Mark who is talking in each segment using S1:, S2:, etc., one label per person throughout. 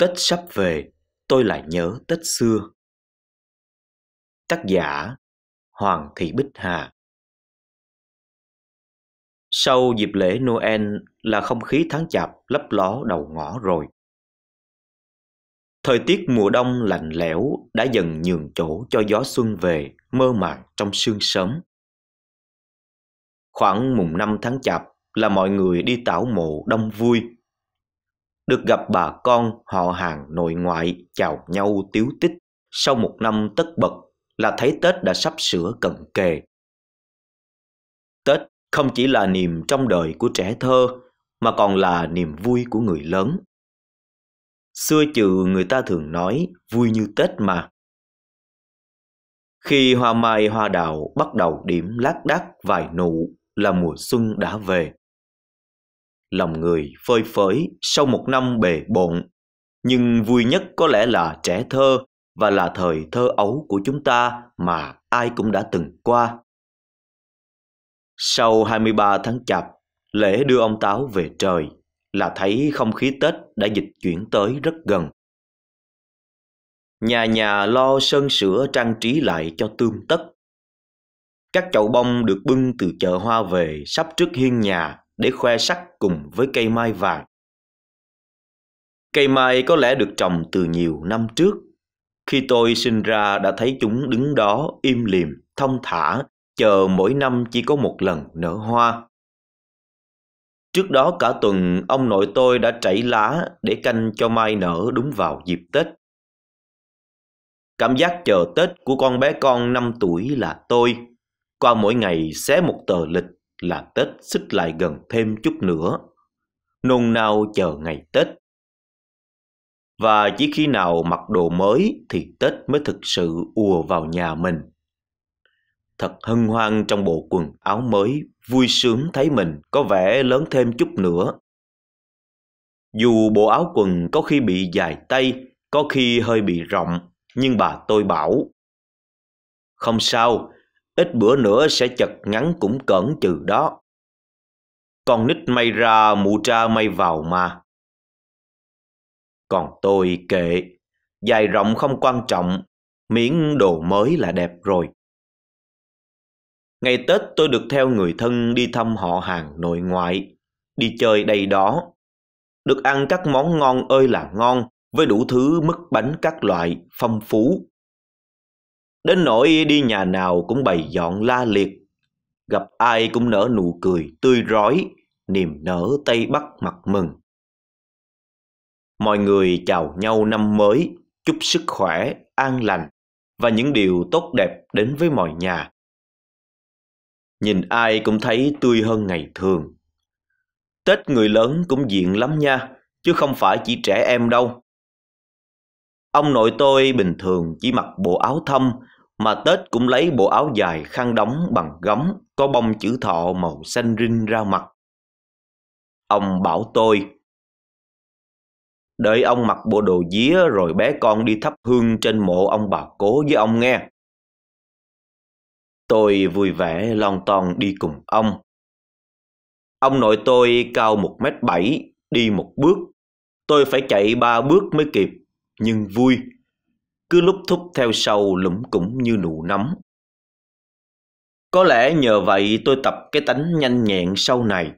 S1: Tết sắp về, tôi lại nhớ Tết xưa. Tác giả Hoàng Thị Bích Hà Sau dịp lễ Noel là không khí tháng chạp lấp ló đầu ngõ rồi. Thời tiết mùa đông lạnh lẽo đã dần nhường chỗ cho gió xuân về mơ màng trong sương sớm. Khoảng mùng 5 tháng chạp là mọi người đi tảo mộ đông vui được gặp bà con họ hàng nội ngoại chào nhau tiếu tích sau một năm tất bật là thấy Tết đã sắp sửa cận kề. Tết không chỉ là niềm trong đời của trẻ thơ mà còn là niềm vui của người lớn. Xưa chừ người ta thường nói vui như Tết mà. Khi hoa mai hoa đào bắt đầu điểm lác đác vài nụ là mùa xuân đã về lòng người phơi phới sau một năm bề bộn. Nhưng vui nhất có lẽ là trẻ thơ và là thời thơ ấu của chúng ta mà ai cũng đã từng qua. Sau 23 tháng chạp, lễ đưa ông Táo về trời là thấy không khí Tết đã dịch chuyển tới rất gần. Nhà nhà lo sơn sửa trang trí lại cho tươm tất. Các chậu bông được bưng từ chợ hoa về sắp trước hiên nhà để khoe sắc cùng với cây mai vàng. Cây mai có lẽ được trồng từ nhiều năm trước. Khi tôi sinh ra đã thấy chúng đứng đó im lìm, thông thả, chờ mỗi năm chỉ có một lần nở hoa. Trước đó cả tuần, ông nội tôi đã chảy lá để canh cho mai nở đúng vào dịp Tết. Cảm giác chờ Tết của con bé con 5 tuổi là tôi. Qua mỗi ngày xé một tờ lịch là Tết xích lại gần thêm chút nữa. Nôn nao chờ ngày Tết. Và chỉ khi nào mặc đồ mới thì Tết mới thực sự ùa vào nhà mình. Thật hân hoan trong bộ quần áo mới, vui sướng thấy mình có vẻ lớn thêm chút nữa. Dù bộ áo quần có khi bị dài tay, có khi hơi bị rộng, nhưng bà tôi bảo. Không sao, ít bữa nữa sẽ chật ngắn cũng cẩn trừ đó. Con nít may ra mụ cha may vào mà. Còn tôi kệ, dài rộng không quan trọng, miếng đồ mới là đẹp rồi. Ngày Tết tôi được theo người thân đi thăm họ hàng nội ngoại, đi chơi đây đó. Được ăn các món ngon ơi là ngon, với đủ thứ mức bánh các loại, phong phú, Đến nỗi đi nhà nào cũng bày dọn la liệt. Gặp ai cũng nở nụ cười tươi rói, niềm nở Tây Bắc mặt mừng. Mọi người chào nhau năm mới, chúc sức khỏe, an lành và những điều tốt đẹp đến với mọi nhà. Nhìn ai cũng thấy tươi hơn ngày thường. Tết người lớn cũng diện lắm nha, chứ không phải chỉ trẻ em đâu. Ông nội tôi bình thường chỉ mặc bộ áo thâm, mà Tết cũng lấy bộ áo dài khăn đóng bằng gấm có bông chữ thọ màu xanh rinh ra mặt. Ông bảo tôi, đợi ông mặc bộ đồ día rồi bé con đi thắp hương trên mộ ông bà cố với ông nghe. Tôi vui vẻ lon ton đi cùng ông. Ông nội tôi cao 1m7, đi một bước. Tôi phải chạy ba bước mới kịp nhưng vui. Cứ lúc thúc theo sau lũng cũng như nụ nấm Có lẽ nhờ vậy tôi tập cái tánh nhanh nhẹn sau này.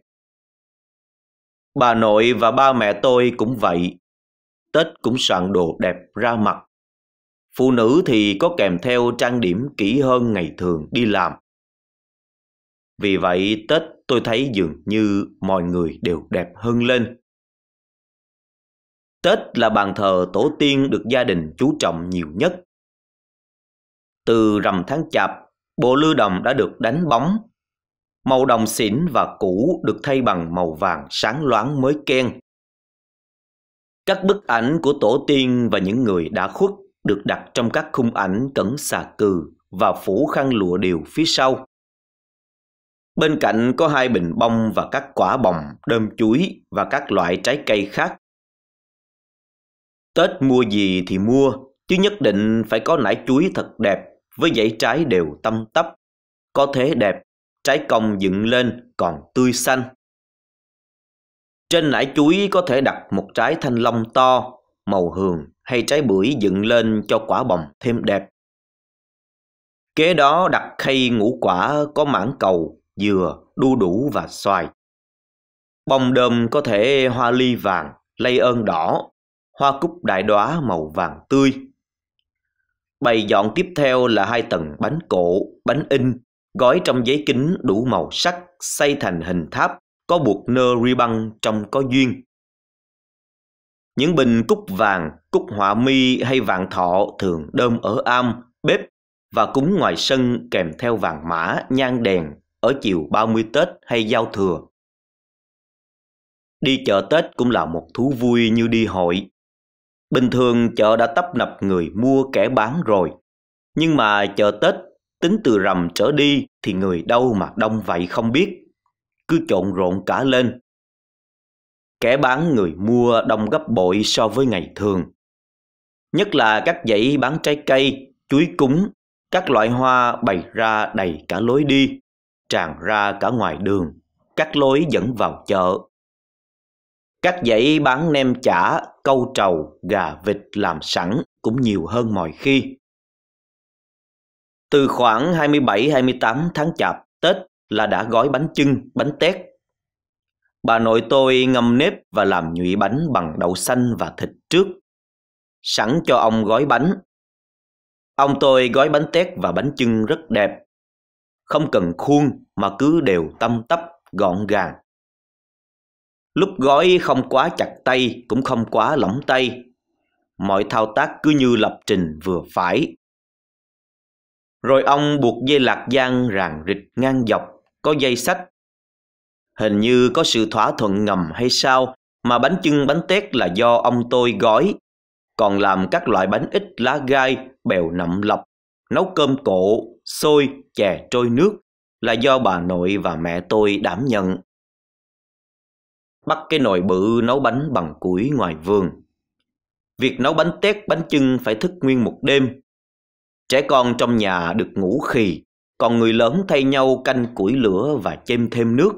S1: Bà nội và ba mẹ tôi cũng vậy. Tết cũng soạn đồ đẹp ra mặt. Phụ nữ thì có kèm theo trang điểm kỹ hơn ngày thường đi làm. Vì vậy Tết tôi thấy dường như mọi người đều đẹp hơn lên. Tết là bàn thờ tổ tiên được gia đình chú trọng nhiều nhất. Từ rằm tháng chạp, bộ lư đồng đã được đánh bóng. Màu đồng xỉn và cũ được thay bằng màu vàng sáng loáng mới ken. Các bức ảnh của tổ tiên và những người đã khuất được đặt trong các khung ảnh cẩn xà cừ và phủ khăn lụa điều phía sau. Bên cạnh có hai bình bông và các quả bồng, đơm chuối và các loại trái cây khác Tết mua gì thì mua, chứ nhất định phải có nải chuối thật đẹp với dãy trái đều tăm tắp. Có thế đẹp, trái cong dựng lên còn tươi xanh. Trên nải chuối có thể đặt một trái thanh long to, màu hường hay trái bưởi dựng lên cho quả bồng thêm đẹp. Kế đó đặt khay ngũ quả có mãng cầu, dừa, đu đủ và xoài. Bồng đơm có thể hoa ly vàng, lây ơn đỏ, hoa cúc đại đóa màu vàng tươi. Bày dọn tiếp theo là hai tầng bánh cổ, bánh in, gói trong giấy kính đủ màu sắc, xây thành hình tháp, có buộc nơ ri băng trong có duyên. Những bình cúc vàng, cúc họa mi hay vàng thọ thường đơm ở am, bếp và cúng ngoài sân kèm theo vàng mã, nhang đèn ở chiều 30 Tết hay giao thừa. Đi chợ Tết cũng là một thú vui như đi hội. Bình thường chợ đã tấp nập người mua kẻ bán rồi. Nhưng mà chợ Tết, tính từ rằm trở đi thì người đâu mà đông vậy không biết. Cứ trộn rộn cả lên. Kẻ bán người mua đông gấp bội so với ngày thường. Nhất là các dãy bán trái cây, chuối cúng, các loại hoa bày ra đầy cả lối đi, tràn ra cả ngoài đường, các lối dẫn vào chợ. Các dãy bán nem chả, câu trầu, gà vịt làm sẵn cũng nhiều hơn mọi khi. Từ khoảng 27-28 tháng chạp, Tết là đã gói bánh chưng, bánh tét. Bà nội tôi ngâm nếp và làm nhụy bánh bằng đậu xanh và thịt trước. Sẵn cho ông gói bánh. Ông tôi gói bánh tét và bánh chưng rất đẹp. Không cần khuôn mà cứ đều tâm tấp, gọn gàng Lúc gói không quá chặt tay cũng không quá lỏng tay. Mọi thao tác cứ như lập trình vừa phải. Rồi ông buộc dây lạc giang ràng rịch ngang dọc, có dây sách. Hình như có sự thỏa thuận ngầm hay sao mà bánh chưng bánh tét là do ông tôi gói, còn làm các loại bánh ít lá gai, bèo nậm lọc, nấu cơm cổ, xôi, chè trôi nước là do bà nội và mẹ tôi đảm nhận bắt cái nồi bự nấu bánh bằng củi ngoài vườn. Việc nấu bánh tét bánh chưng phải thức nguyên một đêm. Trẻ con trong nhà được ngủ khì, còn người lớn thay nhau canh củi lửa và chêm thêm nước.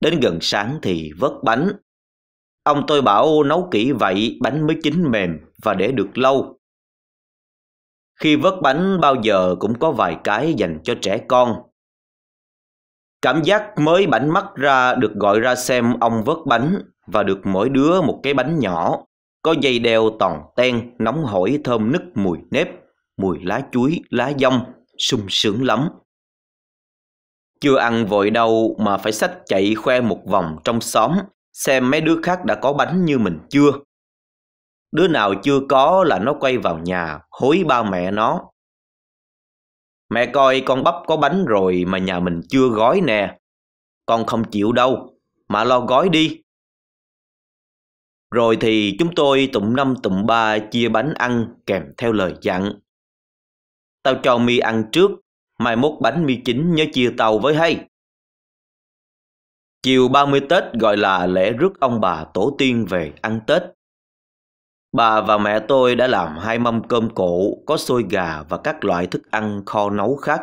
S1: Đến gần sáng thì vớt bánh. Ông tôi bảo nấu kỹ vậy bánh mới chín mềm và để được lâu. Khi vớt bánh bao giờ cũng có vài cái dành cho trẻ con Cảm giác mới bảnh mắt ra được gọi ra xem ông vớt bánh và được mỗi đứa một cái bánh nhỏ, có dây đeo toàn ten, nóng hổi thơm nức mùi nếp, mùi lá chuối, lá dong, sung sướng lắm. Chưa ăn vội đâu mà phải sách chạy khoe một vòng trong xóm, xem mấy đứa khác đã có bánh như mình chưa. Đứa nào chưa có là nó quay vào nhà, hối ba mẹ nó, Mẹ coi con bắp có bánh rồi mà nhà mình chưa gói nè. Con không chịu đâu, mà lo gói đi. Rồi thì chúng tôi tụm năm tụm ba chia bánh ăn kèm theo lời dặn. Tao cho mi ăn trước, mai mốt bánh mi chín nhớ chia tàu với hay. Chiều 30 Tết gọi là lễ rước ông bà tổ tiên về ăn Tết. Bà và mẹ tôi đã làm hai mâm cơm cổ có xôi gà và các loại thức ăn kho nấu khác.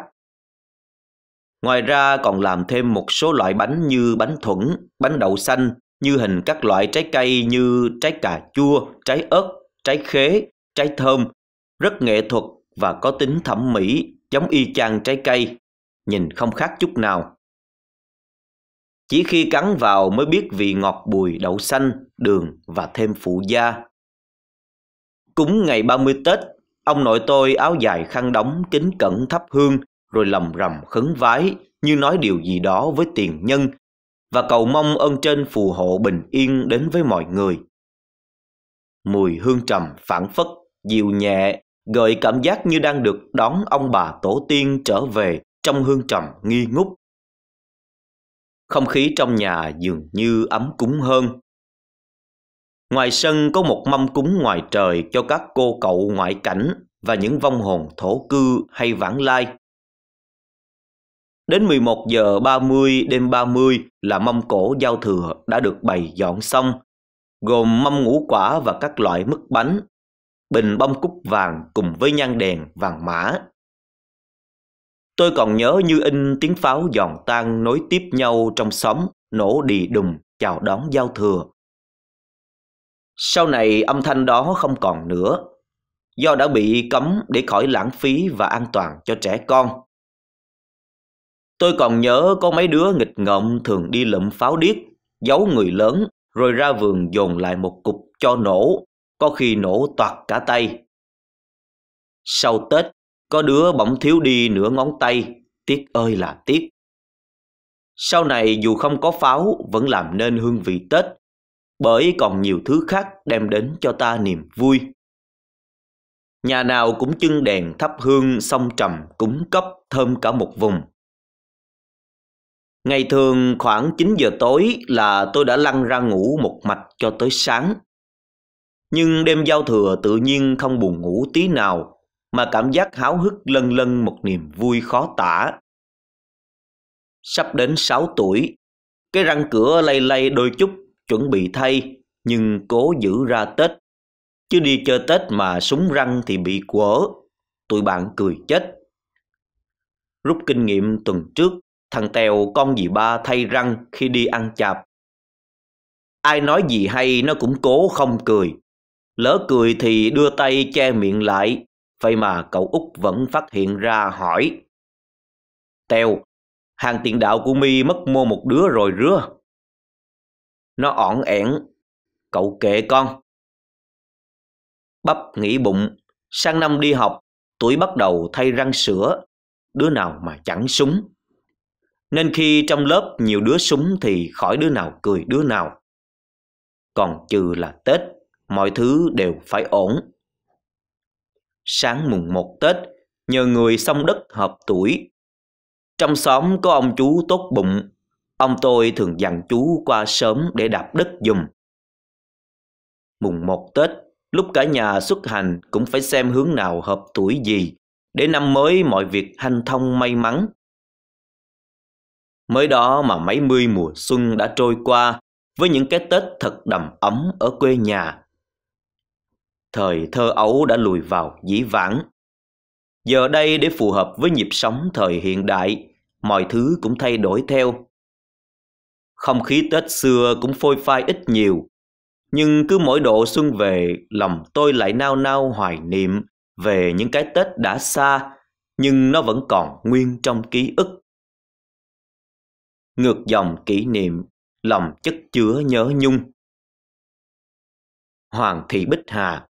S1: Ngoài ra còn làm thêm một số loại bánh như bánh thuẫn, bánh đậu xanh, như hình các loại trái cây như trái cà chua, trái ớt, trái khế, trái thơm, rất nghệ thuật và có tính thẩm mỹ giống y chang trái cây, nhìn không khác chút nào. Chỉ khi cắn vào mới biết vị ngọt bùi đậu xanh, đường và thêm phụ gia. Cúng ngày 30 Tết, ông nội tôi áo dài khăn đóng kính cẩn thắp hương rồi lầm rầm khấn vái như nói điều gì đó với tiền nhân và cầu mong ơn trên phù hộ bình yên đến với mọi người. Mùi hương trầm phản phất, dịu nhẹ, gợi cảm giác như đang được đón ông bà tổ tiên trở về trong hương trầm nghi ngút. Không khí trong nhà dường như ấm cúng hơn, Ngoài sân có một mâm cúng ngoài trời cho các cô cậu ngoại cảnh và những vong hồn thổ cư hay vãng lai. Đến 11 giờ 30 đêm 30 là mâm cổ giao thừa đã được bày dọn xong, gồm mâm ngũ quả và các loại mứt bánh, bình bông cúc vàng cùng với nhang đèn vàng mã. Tôi còn nhớ như in tiếng pháo giòn tan nối tiếp nhau trong xóm, nổ đì đùng chào đón giao thừa sau này âm thanh đó không còn nữa, do đã bị cấm để khỏi lãng phí và an toàn cho trẻ con. Tôi còn nhớ có mấy đứa nghịch ngợm thường đi lượm pháo điếc, giấu người lớn, rồi ra vườn dồn lại một cục cho nổ, có khi nổ toạt cả tay. Sau Tết, có đứa bỗng thiếu đi nửa ngón tay, tiếc ơi là tiếc. Sau này dù không có pháo vẫn làm nên hương vị Tết, bởi còn nhiều thứ khác đem đến cho ta niềm vui. Nhà nào cũng trưng đèn thắp hương song trầm cúng cấp thơm cả một vùng. Ngày thường khoảng 9 giờ tối là tôi đã lăn ra ngủ một mạch cho tới sáng. Nhưng đêm giao thừa tự nhiên không buồn ngủ tí nào mà cảm giác háo hức lân lân một niềm vui khó tả. Sắp đến 6 tuổi, cái răng cửa lay lay đôi chút chuẩn bị thay nhưng cố giữ ra Tết. Chứ đi chơi Tết mà súng răng thì bị quở, tụi bạn cười chết. Rút kinh nghiệm tuần trước, thằng Tèo con dì ba thay răng khi đi ăn chạp. Ai nói gì hay nó cũng cố không cười. Lỡ cười thì đưa tay che miệng lại, vậy mà cậu út vẫn phát hiện ra hỏi. Tèo, hàng tiền đạo của mi mất mua một đứa rồi rứa. Nó ỏn ẻn. Cậu kệ con. Bắp nghĩ bụng. Sang năm đi học, tuổi bắt đầu thay răng sữa. Đứa nào mà chẳng súng. Nên khi trong lớp nhiều đứa súng thì khỏi đứa nào cười đứa nào. Còn trừ là Tết, mọi thứ đều phải ổn. Sáng mùng một Tết, nhờ người xong đất hợp tuổi. Trong xóm có ông chú tốt bụng, Ông tôi thường dặn chú qua sớm để đạp đất dùm. Mùng một Tết, lúc cả nhà xuất hành cũng phải xem hướng nào hợp tuổi gì, để năm mới mọi việc hanh thông may mắn. Mới đó mà mấy mươi mùa xuân đã trôi qua với những cái Tết thật đầm ấm ở quê nhà. Thời thơ ấu đã lùi vào dĩ vãng. Giờ đây để phù hợp với nhịp sống thời hiện đại, mọi thứ cũng thay đổi theo. Không khí Tết xưa cũng phôi phai ít nhiều, nhưng cứ mỗi độ xuân về, lòng tôi lại nao nao hoài niệm về những cái Tết đã xa, nhưng nó vẫn còn nguyên trong ký ức. Ngược dòng kỷ niệm, lòng chất chứa nhớ nhung. Hoàng thị Bích Hà